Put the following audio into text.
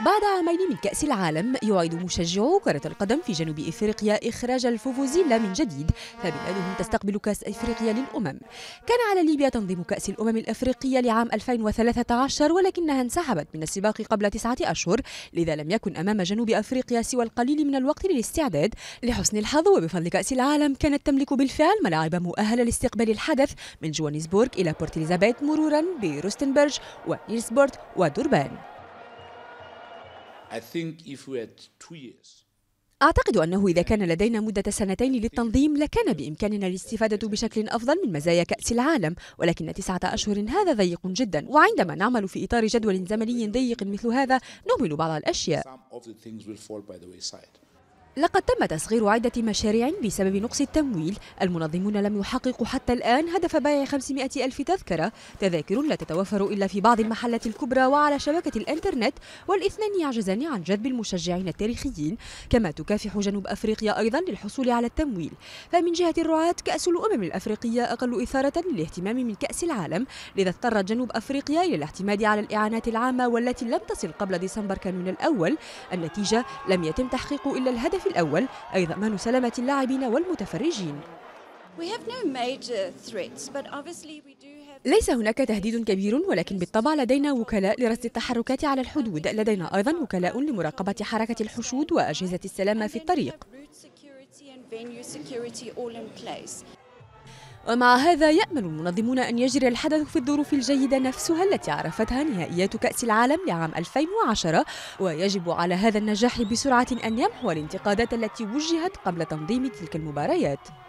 بعد عامين من كأس العالم يعيد مشجعو كرة القدم في جنوب إفريقيا إخراج الفوفوزيلا من جديد فبلادهم تستقبل كأس إفريقيا للأمم كان على ليبيا تنظيم كأس الأمم الأفريقية لعام 2013 ولكنها انسحبت من السباق قبل تسعة أشهر لذا لم يكن أمام جنوب أفريقيا سوى القليل من الوقت للاستعداد لحسن الحظ وبفضل كأس العالم كانت تملك بالفعل ملاعب مؤهلة لاستقبال الحدث من جوانسبورغ إلى بورت إليزابيث مرورا بروستنبرج ونيلسبورت ودربان أعتقد أنه إذا كان لدينا مدة سنتين للتنظيم لكان بإمكاننا الاستفادة بشكل أفضل من مزايا كأس العالم ولكن تسعة أشهر هذا ضيق جدا وعندما نعمل في إطار جدول زمني ضيق مثل هذا نهمل بعض الأشياء لقد تم تصغير عدة مشاريع بسبب نقص التمويل المنظمون لم يحققوا حتى الآن هدف بيع 500 ألف تذكرة تذاكر لا تتوفر إلا في بعض المحلات الكبرى وعلى شبكة الإنترنت والإثنان يعجزان عن جذب المشجعين التاريخيين كما تكافح جنوب أفريقيا أيضا للحصول على التمويل فمن جهة الرعاة كأس الأمم الأفريقية أقل إثارة للاهتمام من كأس العالم لذا اضطرت جنوب أفريقيا إلى الاعتماد على الإعانات العامة والتي لم تصل قبل ديسمبر كانون الأول النتيجة لم يتم تحقيق إلا الهدف الهدف الأول أي ضمان سلامة اللاعبين والمتفرجين ليس هناك تهديد كبير ولكن بالطبع لدينا وكلاء لرصد التحركات على الحدود لدينا أيضا وكلاء لمراقبة حركة الحشود وأجهزة السلامة في الطريق ومع هذا يأمل المنظمون أن يجري الحدث في الظروف الجيدة نفسها التي عرفتها نهائيات كأس العالم لعام 2010 ويجب على هذا النجاح بسرعة أن يمحو الانتقادات التي وجهت قبل تنظيم تلك المباريات